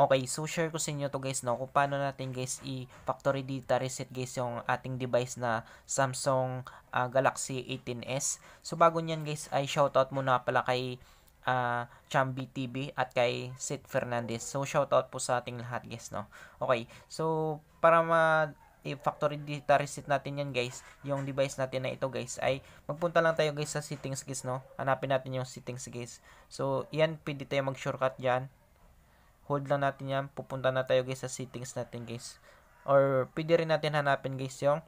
Okay, so share ko sa inyo to guys no, kung paano natin guys i-factory data reset guys yung ating device na Samsung uh, Galaxy 18s. So bago niyan guys ay shoutout muna pala kay uh, Chambi TV at kay Sid Fernandez. So shoutout po sa ating lahat guys no. Okay, so para ma i-factory data reset natin yan guys yung device natin na ito guys ay magpunta lang tayo guys sa settings guys no hanapin natin yung settings guys so yan pwede tayo mag shortcut dyan hold lang natin yan. Pupunta na tayo guys sa settings natin guys. Or pwede rin natin hanapin guys yung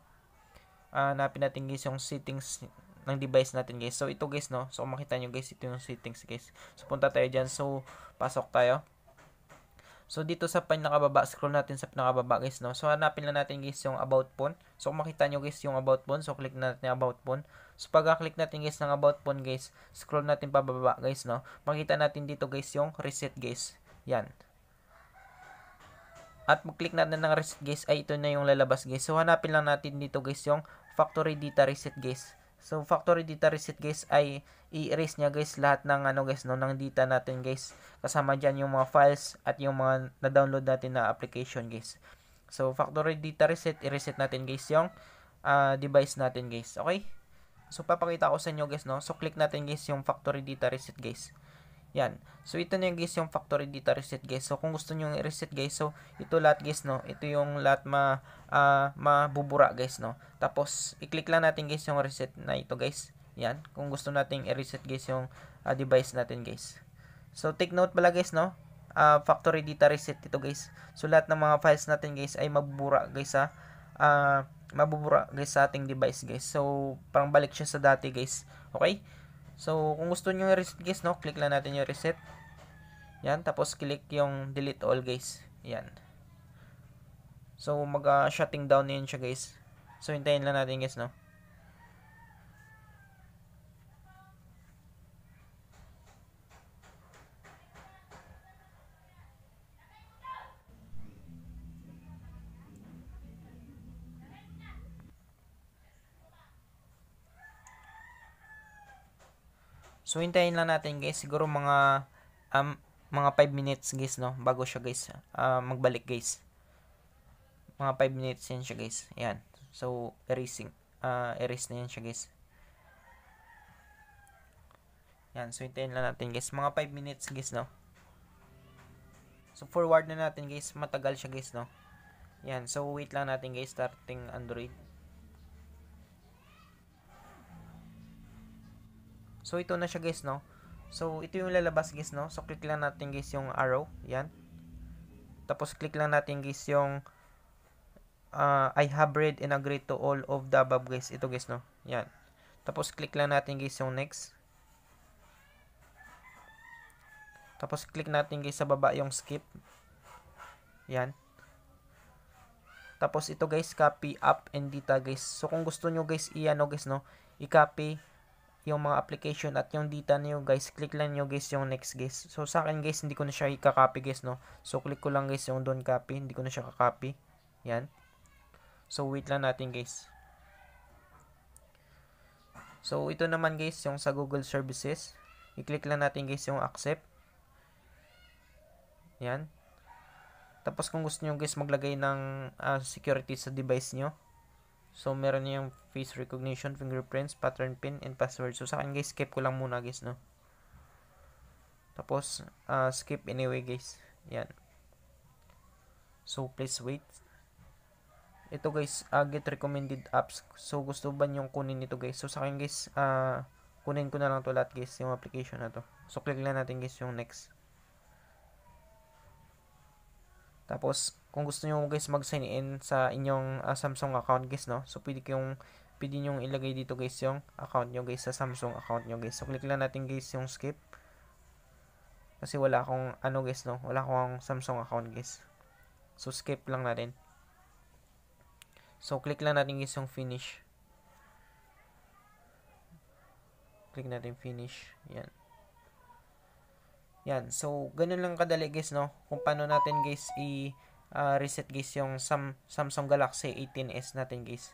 uh, hanapin natin guys yung settings ng device natin guys. So ito guys no. So makita nyo guys ito yung settings guys. So punta tayo dyan. So pasok tayo. So dito sa pinakababa, scroll natin sa pinakababa guys no. So hanapin lang natin guys yung about phone. So makita nyo guys yung about phone, so click natin yung about phone. So pagka-click natin guys ng about phone guys, scroll natin pababa guys no. Makita natin dito guys yung reset guys. Yan at mag-click natin ng reset guys ay ito na yung lalabas guys. So hanapin lang natin dito guys yung factory data reset guys. So factory data reset guys ay i-erase niya guys lahat ng ano guys no ng data natin guys. Kasama diyan yung mga files at yung mga na-download natin na application guys. So factory data reset i-reset natin guys yung uh, device natin guys. Okay? So papakita ko sa inyo guys no. So click natin guys yung factory data reset guys. Yan. So, ito na yung guys yung factory data reset guys. So, kung gusto nyo yung reset guys, so, ito lahat guys, no. Ito yung lahat ma, uh, mabubura guys, no. Tapos, i-click lang natin guys yung reset na ito guys. Yan. Kung gusto nating i-reset guys yung uh, device natin guys. So, take note pala guys, no. Uh, factory data reset ito guys. So, lahat ng mga files natin guys ay mabubura guys ha. uh, mabubura guys sa ating device guys. So, parang balik siya sa dati guys. Okay? So, kung gusto nyo reset guys, no? Click lang natin yung reset. Yan. Tapos, click yung delete all guys. Yan. So, mag-shutting ah, uh, down na yun siya guys. So, hintayin lang natin guys, no? So, hintayin lang natin guys. Siguro mga um, mga 5 minutes guys no. Bago siya guys uh, magbalik guys. Mga 5 minutes yan siya guys. Ayun. So, erasing. Uh, erase na yan siya guys. Yan. So, hintayin lang natin guys. Mga 5 minutes guys no. So, forward na natin guys. Matagal siya guys no. Yan. So, wait lang natin guys. Starting Android. So, ito na siya guys, no? So, ito yung lalabas guys, no? So, click lang natin guys yung arrow. Yan. Tapos, click lang natin guys yung uh, I have read and agreed to all of the above guys. Ito guys, no? Yan. Tapos, click lang natin guys yung next. Tapos, click natin guys sa baba yung skip. Yan. Tapos, ito guys, copy up and data guys. So, kung gusto nyo guys, iyan no guys, no? I-copy yung mga application at yung data niyo guys, click lang niyo guys yung next guys. So sa akin guys, hindi ko na siya i guys no. So click ko lang guys yung don't copy, hindi ko na siya kakopy Yan. So wait lang natin guys. So ito naman guys yung sa Google Services. I-click lang natin guys yung accept. Yan. Tapos kung gusto niyo guys maglagay ng uh, security sa device niyo, So, meron yung face recognition, fingerprints, pattern pin, and password. So, sa akin guys, skip ko lang muna guys, no? Tapos, uh, skip anyway guys. Yan. So, please wait. Ito guys, uh, get recommended apps. So, gusto ba niyong kunin ito guys? So, sa akin guys, uh, kunin ko na lang to lahat guys, yung application na to. So, click lang natin guys yung next. Tapos, kung gusto niyo guys mag sign in sa inyong uh, Samsung account guys no so pwede kayong pwede niyo ilagay dito guys yung account niyo guys sa Samsung account niyo guys so click lang natin guys yung skip kasi wala akong ano guys no wala akong Samsung account guys so skip lang natin so click lang natin guys yung finish click natin finish yan yan. So, ganun lang kadali guys, no? Kung paano natin guys i uh, reset guys yung Sam Samsung Galaxy 18s natin guys.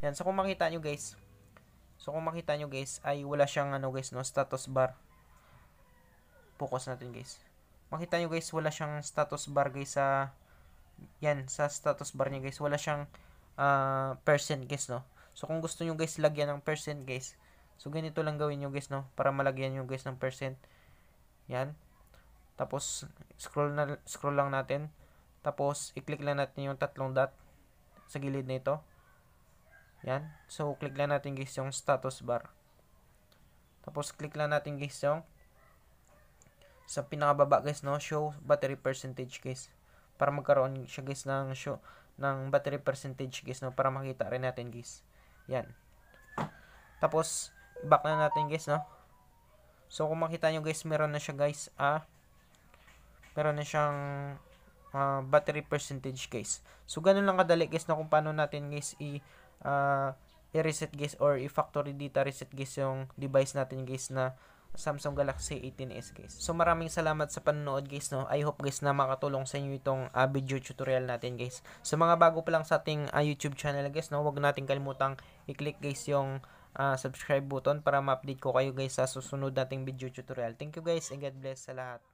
Yan, so kung makita nyo guys, so kung makita nyo guys, ay wala siyang ano guys, no, status bar. Focus natin guys. Makita nyo guys, wala siyang status bar guys sa, yan, sa status bar niya guys, wala siyang uh, percent guys, no. So kung gusto nyo guys, lagyan ng percent guys. So ganito lang gawin nyo guys, no, para malagyan nyo guys ng percent. Yan. Tapos, scroll, na, scroll lang natin. Tapos, i-click lang natin yung tatlong dot sa gilid nito. Yan. So, click lang natin guys yung status bar. Tapos, click lang natin guys yung sa pinakababa guys, no? Show battery percentage guys. Para magkaroon siya guys ng show ng battery percentage guys, no? Para makita rin natin guys. Yan. Tapos, back na natin guys, no? So, kung makita nyo guys, meron na siya guys, ah, meron na siyang uh, battery percentage guys. So ganun lang kadali guys na kung paano natin guys i uh, i-reset guys or i-factory data reset guys yung device natin guys na Samsung Galaxy 18s guys. So maraming salamat sa panonood guys no. I hope guys na makatulong sa inyo itong uh, video tutorial natin guys. Sa mga bago pa lang sa ating uh, YouTube channel guys no, wag nating kalimutang i-click guys yung uh, subscribe button para ma-update ko kayo guys sa susunod nating video tutorial. Thank you guys and God bless sa lahat.